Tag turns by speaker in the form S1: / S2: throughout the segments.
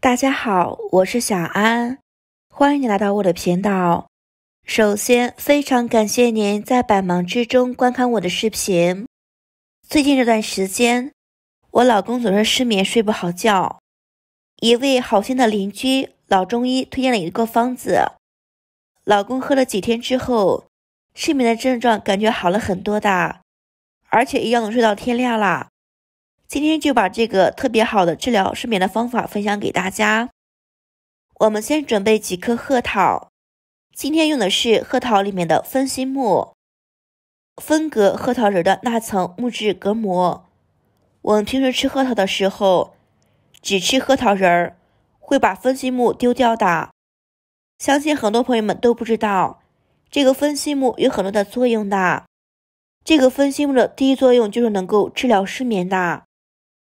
S1: 大家好，我是小安，欢迎你来到我的频道。首先，非常感谢您在百忙之中观看我的视频。最近这段时间，我老公总是失眠，睡不好觉。一位好心的邻居老中医推荐了一个方子，老公喝了几天之后，失眠的症状感觉好了很多的，而且一样能睡到天亮啦。今天就把这个特别好的治疗失眠的方法分享给大家。我们先准备几颗核桃，今天用的是核桃里面的分心木，分隔核桃仁的那层木质隔膜。我们平时吃核桃的时候，只吃核桃仁儿，会把分心木丢掉的。相信很多朋友们都不知道，这个分心木有很多的作用的。这个分心木的第一作用就是能够治疗失眠的。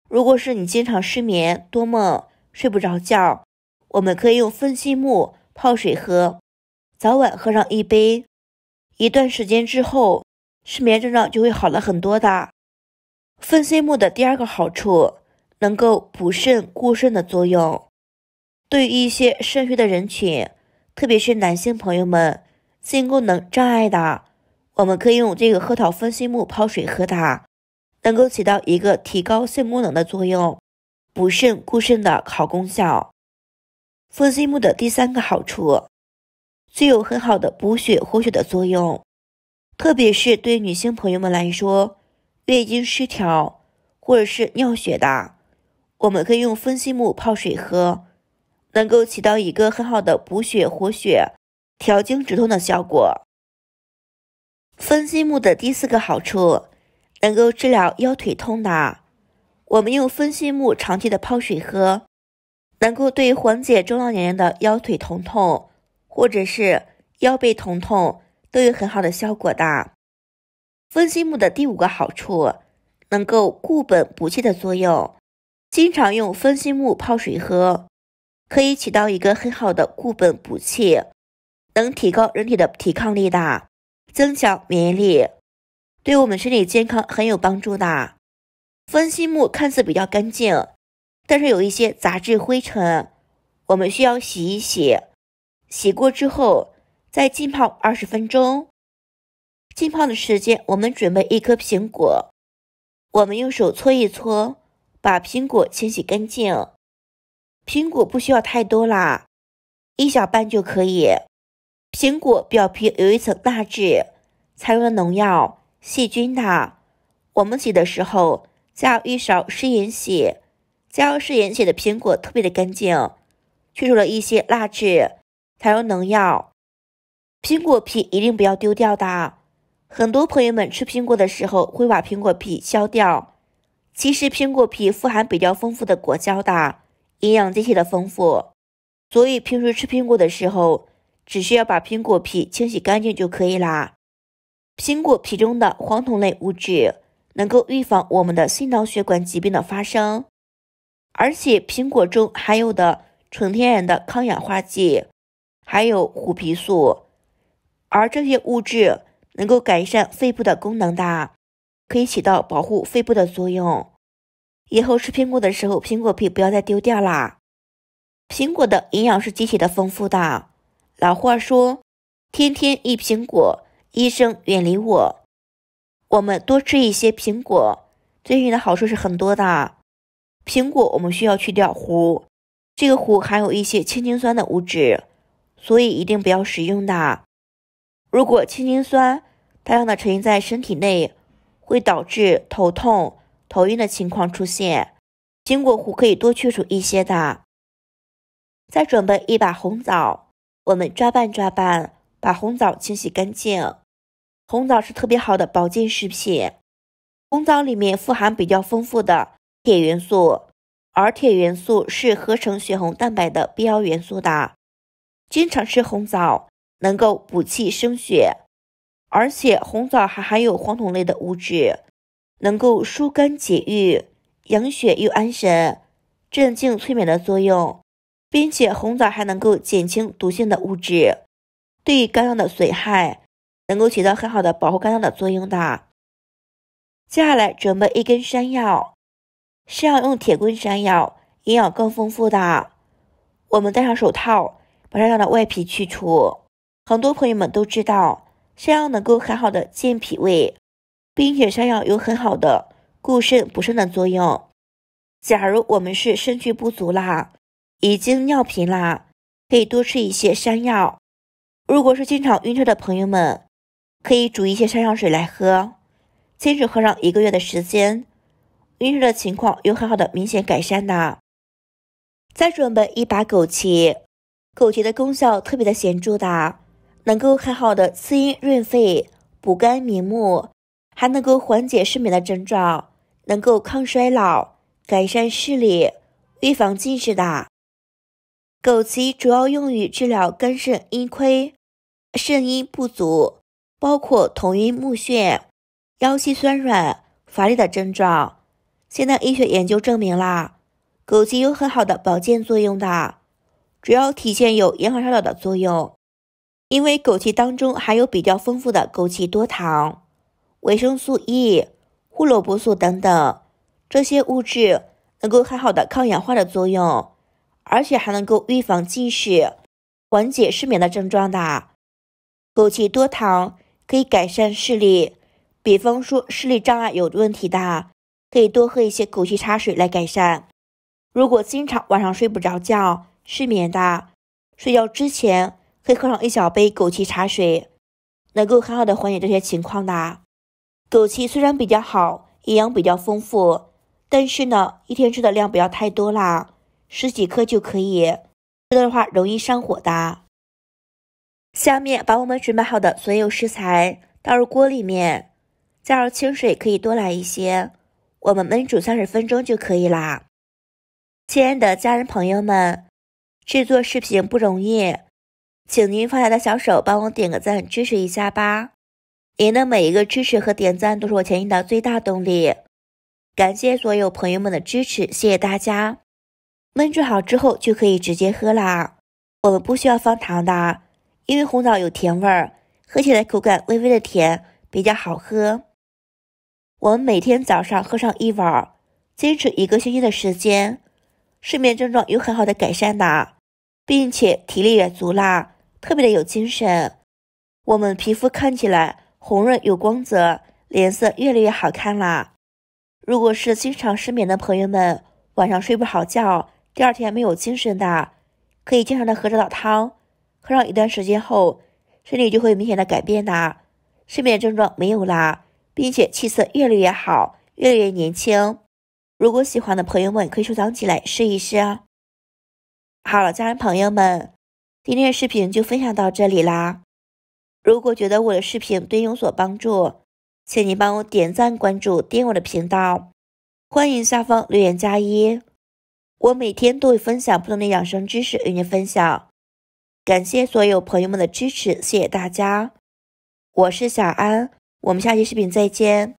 S1: 如果是你经常失眠、多梦、睡不着觉，我们可以用分心木泡水喝，早晚喝上一杯，一段时间之后，失眠症状就会好了很多的。分心木的第二个好处，能够补肾固肾的作用，对于一些肾虚的人群，特别是男性朋友们，性功能障碍的，我们可以用这个核桃分心木泡水喝的。能够起到一个提高肾功能的作用，补肾固肾的好功效。分心木的第三个好处，具有很好的补血活血的作用，特别是对女性朋友们来说，月经失调或者是尿血的，我们可以用分心木泡水喝，能够起到一个很好的补血活血、调经止痛的效果。分心木的第四个好处。能够治疗腰腿痛的，我们用分心木长期的泡水喝，能够对缓解中老年人的腰腿疼痛，或者是腰背疼痛都有很好的效果的。分心木的第五个好处，能够固本补气的作用。经常用分心木泡水喝，可以起到一个很好的固本补气，能提高人体的抵抗力的，增强免疫力。对我们身体健康很有帮助的。分析木看似比较干净，但是有一些杂质灰尘，我们需要洗一洗。洗过之后再浸泡二十分钟。浸泡的时间，我们准备一颗苹果，我们用手搓一搓，把苹果清洗干净。苹果不需要太多啦，一小半就可以。苹果表皮有一层蜡质，采用了农药。细菌的，我们洗的时候加一勺食盐洗，加食盐洗的苹果特别的干净，去除了一些蜡质，还有农药，苹果皮一定不要丢掉的。很多朋友们吃苹果的时候会把苹果皮削掉，其实苹果皮富含比较丰富的果胶的，营养极其的丰富，所以平时吃苹果的时候只需要把苹果皮清洗干净就可以啦。苹果皮中的黄酮类物质能够预防我们的心脑血管疾病的发生，而且苹果中含有的纯天然的抗氧化剂，还有虎皮素，而这些物质能够改善肺部的功能的，可以起到保护肺部的作用。以后吃苹果的时候，苹果皮不要再丢掉啦。苹果的营养是极其的丰富的，老话说，天天一苹果。医生远离我。我们多吃一些苹果，最近的好处是很多的。苹果我们需要去掉核，这个核含有一些氢氰酸的物质，所以一定不要食用的。如果氢氰酸大量的沉积在身体内，会导致头痛、头晕的情况出现。苹果核可以多去除一些的。再准备一把红枣，我们抓拌抓拌，把红枣清洗干净。红枣是特别好的保健食品，红枣里面富含比较丰富的铁元素，而铁元素是合成血红蛋白的必要元素的。经常吃红枣能够补气生血，而且红枣还含有黄酮类的物质，能够疏肝解郁、养血又安神、镇静催眠的作用，并且红枣还能够减轻毒性的物质对肝脏的损害。能够起到很好的保护肝脏的作用的。接下来准备一根山药，是要用铁棍山药，营养更丰富的。我们戴上手套，把山药的外皮去除。很多朋友们都知道，山药能够很好的健脾胃，并且山药有很好的固肾补肾的作用。假如我们是肾气不足啦，已经尿频啦，可以多吃一些山药。如果是经常晕车的朋友们，可以煮一些山药水来喝，坚持喝上一个月的时间，晕车的情况有很好的明显改善的。再准备一把枸杞，枸杞的功效特别的显著的，能够很好的滋阴润肺、补肝明目，还能够缓解失眠的症状，能够抗衰老、改善视力、预防近视的。枸杞主要用于治疗肝肾阴亏、肾阴不足。包括头晕目眩、腰膝酸软、乏力的症状。现代医学研究证明啦，枸杞有很好的保健作用的，主要体现有延缓衰老的作用。因为枸杞当中含有比较丰富的枸杞多糖、维生素 E、胡萝卜素等等，这些物质能够很好的抗氧化的作用，而且还能够预防近视、缓解失眠的症状的。枸杞多糖。可以改善视力，比方说视力障碍有问题的，可以多喝一些枸杞茶水来改善。如果经常晚上睡不着觉、失眠的，睡觉之前可以喝上一小杯枸杞茶水，能够很好的缓解这些情况的。枸杞虽然比较好，营养比较丰富，但是呢，一天吃的量不要太多啦，十几克就可以，多的话容易上火的。下面把我们准备好的所有食材倒入锅里面，加入清水，可以多来一些。我们焖煮三十分钟就可以啦。亲爱的家人朋友们，制作视频不容易，请您发财的小手帮我点个赞，支持一下吧。您的每一个支持和点赞都是我前进的最大动力。感谢所有朋友们的支持，谢谢大家。焖煮好之后就可以直接喝啦，我们不需要放糖的。因为红枣有甜味儿，喝起来口感微微的甜，比较好喝。我们每天早上喝上一碗，坚持一个星期的时间，睡眠症状有很好的改善的，并且体力也足啦，特别的有精神。我们皮肤看起来红润有光泽，脸色越来越好看了。如果是经常失眠的朋友们，晚上睡不好觉，第二天没有精神的，可以经常的喝这老汤。喝上一段时间后，身体就会明显的改变啦，失眠症状没有啦，并且气色越来越好，越来越年轻。如果喜欢的朋友们可以收藏起来试一试啊。好了，家人朋友们，今天的视频就分享到这里啦。如果觉得我的视频对你有所帮助，请你帮我点赞、关注、阅我的频道，欢迎下方留言加一。我每天都会分享不同的养生知识与您分享。感谢所有朋友们的支持，谢谢大家！我是小安，我们下期视频再见。